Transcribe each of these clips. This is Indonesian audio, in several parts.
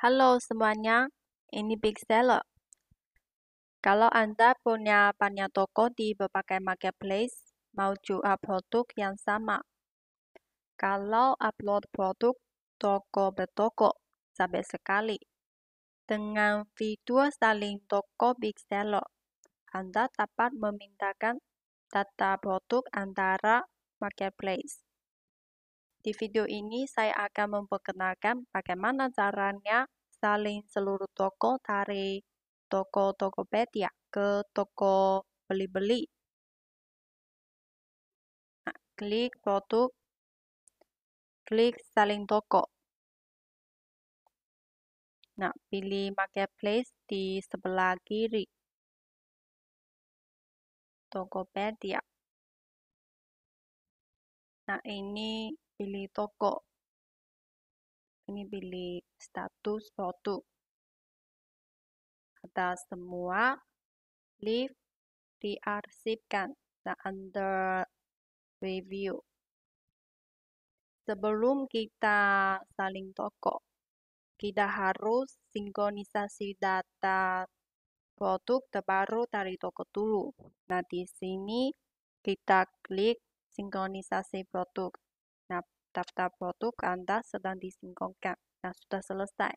Halo semuanya, ini Big Seller. Kalau Anda punya banyak toko di berbagai marketplace, mau jual produk yang sama. Kalau upload produk toko bertoko sampai sekali, dengan fitur saling toko Big Seller, Anda dapat memintakan data produk antara marketplace. Di video ini saya akan memperkenalkan bagaimana caranya saling seluruh toko dari toko Tokopedia ya, ke toko beli-beli. Nah, klik produk, klik saling toko. Nah, pilih marketplace di sebelah kiri. Tokopedia. Ya. Nah, ini pilih toko ini pilih status foto atas semua leave diarsipkan dan under review sebelum kita saling toko kita harus sinkronisasi data produk terbaru dari toko dulu. Nah, di sini kita klik sinkronisasi produk. Nah, daftar produk Anda sedang disinggungkan. Nah, sudah selesai.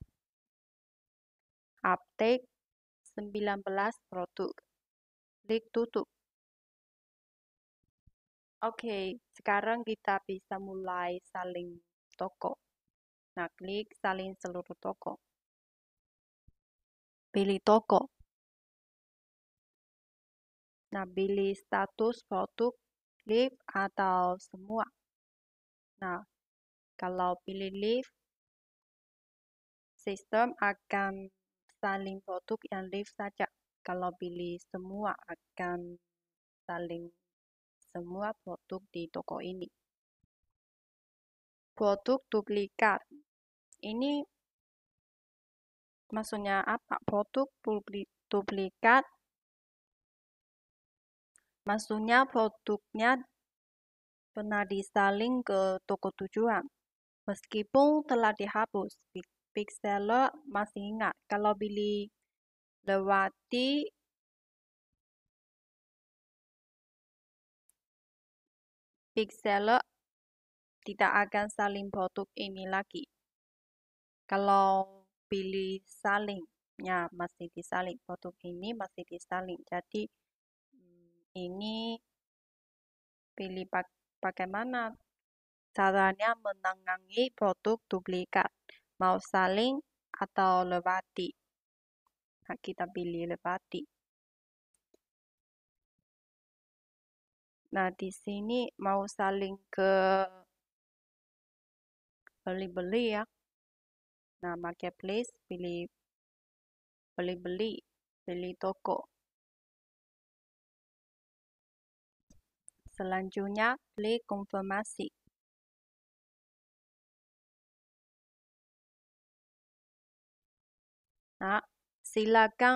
Update 19 produk. Klik tutup. Oke, sekarang kita bisa mulai saling toko. Nah, klik saling seluruh toko. Pilih toko. Nah, pilih status produk, klik atau semua. Nah, kalau pilih lift, sistem akan saling produk yang lift saja. Kalau pilih semua akan saling semua produk di toko ini. Produk duplikat. Ini maksudnya apa? Produk duplikat maksudnya produknya pernah disaling ke toko tujuan. Meskipun telah dihapus, big, seller masih ingat kalau beli lewati big seller tidak akan saling produk ini lagi. Kalau pilih saling, ya masih disaling produk ini masih disaling. Jadi hmm, ini pilih pakai Bagaimana caranya menangani produk duplikat? Mau saling atau lewati? Nah, kita pilih lewati. Nah, di sini mau saling ke beli-beli ya. Nah, marketplace pilih beli-beli, pilih toko. Selanjutnya, klik konfirmasi. Nah, silakan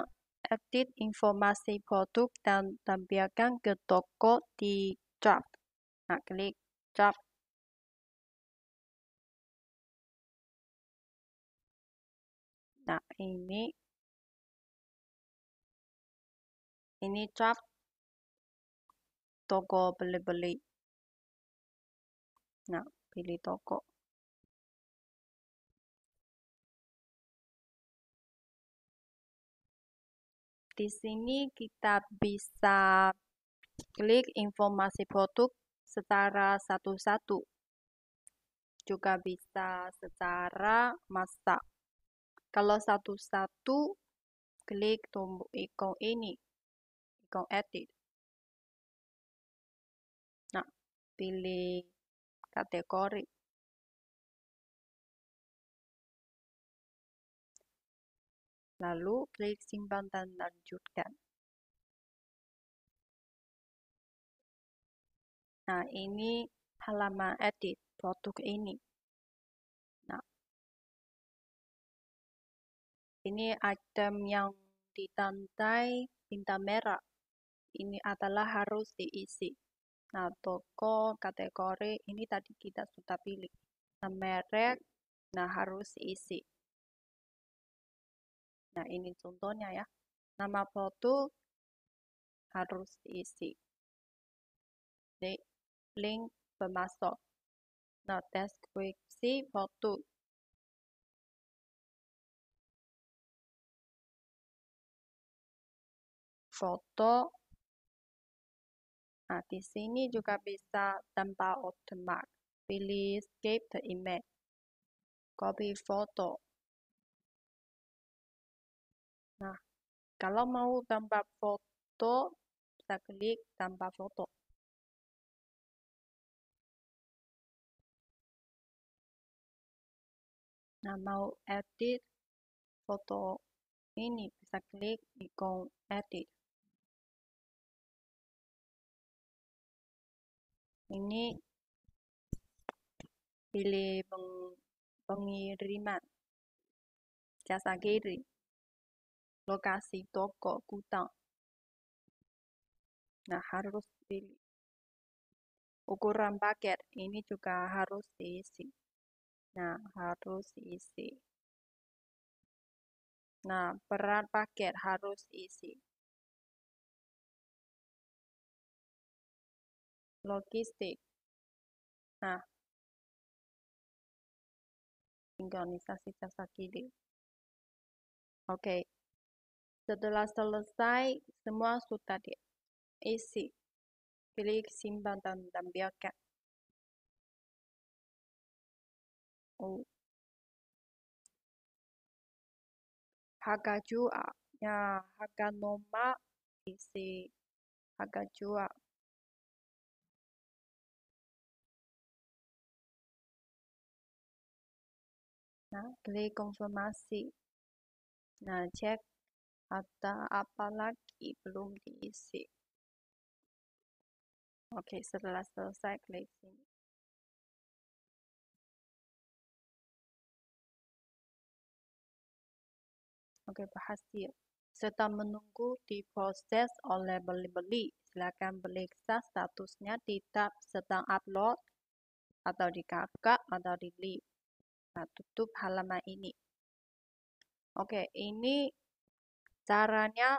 edit informasi produk dan tampilkan ke toko di draft. Nah, klik drop. Nah, ini ini draft toko beli-beli. Nah, pilih toko. Di sini kita bisa klik informasi produk secara satu-satu. Juga bisa secara masa. Kalau satu-satu, klik tombol ikon ini, ikon edit. pilih kategori. Lalu klik simpan dan lanjutkan. Nah, ini halaman edit produk ini. Nah, ini item yang ditandai tinta merah. Ini adalah harus diisi. Nah, toko kategori ini tadi kita sudah pilih. Nah, merek, nah harus isi. Nah, ini contohnya ya. Nama foto harus isi. link pemasok. Nah, deskripsi produk. Foto Nah, di sini juga mm-hmm. bisa tambah watermark. Pilih skip the image. Copy foto. Nah, kalau mau tambah foto, bisa klik tambah foto. Nah, mau edit foto ini bisa klik ikon edit. ini pilih peng, pengiriman jasa kiri lokasi toko gudang nah harus pilih ukuran paket ini juga harus diisi nah harus diisi nah berat paket harus isi logistik. Nah, organisasi jasa kirim. Oke, okay. setelah selesai, semua sudah diisi. pilih simpan dan tampilkan. Oh. Harga jual. Ya, harga nomor isi harga jual. Nah, klik konfirmasi. Nah, cek ada apa lagi belum diisi. Oke, setelah selesai klik sini. Oke, berhasil. Serta menunggu diproses oleh beli-beli. Silakan periksa statusnya di tab sedang upload atau di kakak atau di leave. Nah, tutup halaman ini. Oke, ini caranya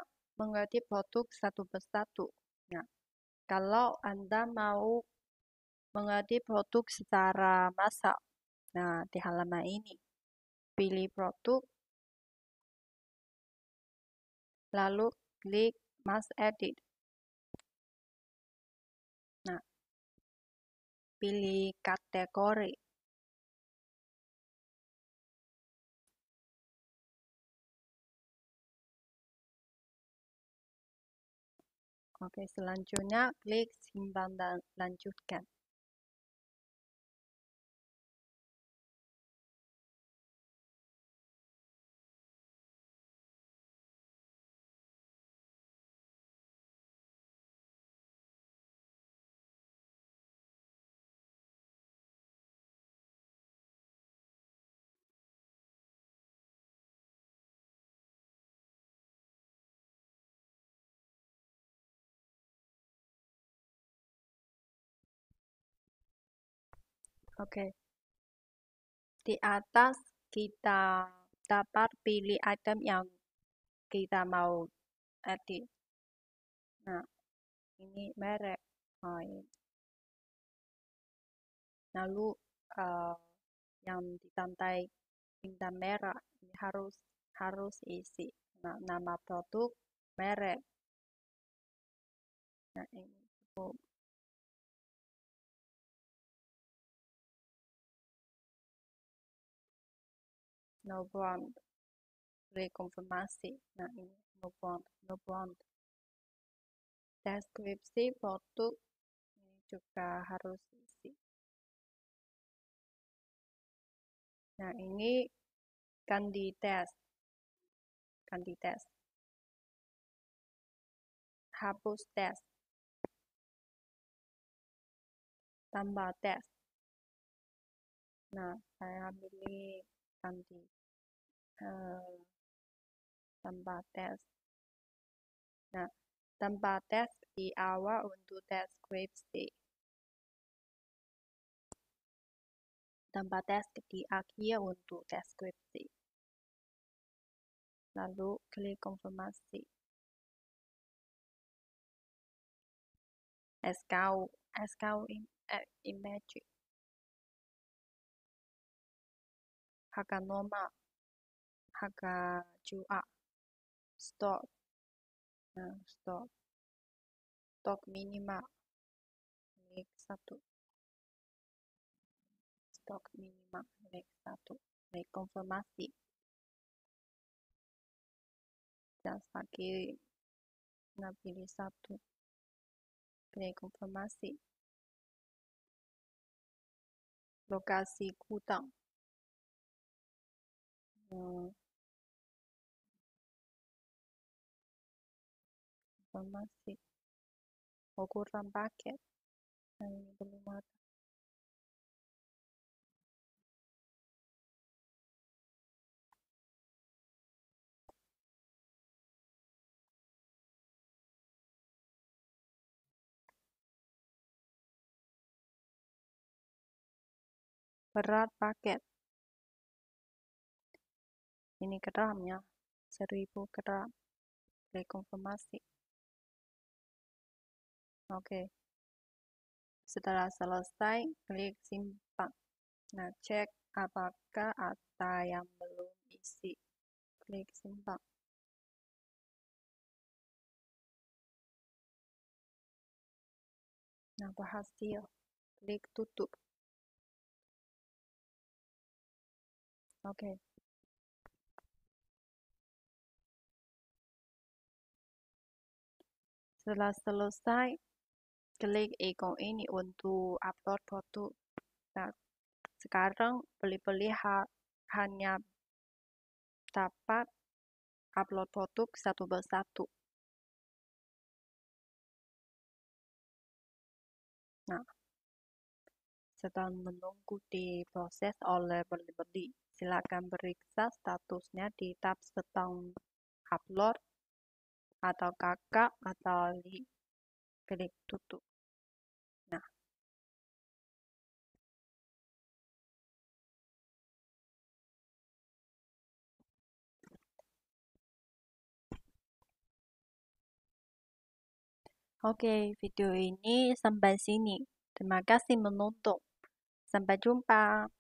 mengerti produk satu persatu. Nah, kalau Anda mau mengerti produk secara massal, nah di halaman ini pilih produk, lalu klik Mass Edit. Nah, pilih kategori. Oke, selanjutnya klik simpan dan lanjutkan. Oke. Di atas kita dapat pilih item yang kita mau edit. Nah, ini merek koin. Lalu uh, yang di lantai bintang merah harus harus isi nah, nama produk merek. Nah, ini cukup. no-bond rekonfirmasi nah ini no-bond no-bond deskripsi ya eh, ya, produk ini juga harus isi nah ini kandites tes hapus tes tambah tes nah saya pilih ganti tanpa tes. Nah, tanpa tes di awal untuk tes skripsi. Tanpa tes di akhir untuk tes skripsi. Lalu klik konfirmasi. SKU, SKU eh, Image. Harga normal حق جوع stop ya, stop stop minima naik satu stop minima naik satu naik konfirmasi dan lagi nah pilih satu naik konfirmasi lokasi gudang hmm. informasi ocurran paquet a nivel berat paket ini keramnya. seribu keram. rekonfirmasi Oke. Setelah selesai, klik simpan. Nah, cek apakah ada yang belum isi. Klik simpan. Nah, berhasil. Klik tutup. Oke. Okay. Setelah selesai, klik ikon ini untuk upload foto nah sekarang beli-beli ha hanya dapat upload foto satu persatu nah sedang menunggu diproses oleh beli-beli silakan periksa statusnya di tab sedang upload atau kakak atau klik tutup Oke, video ini sampai sini. Terima kasih menonton. Sampai jumpa.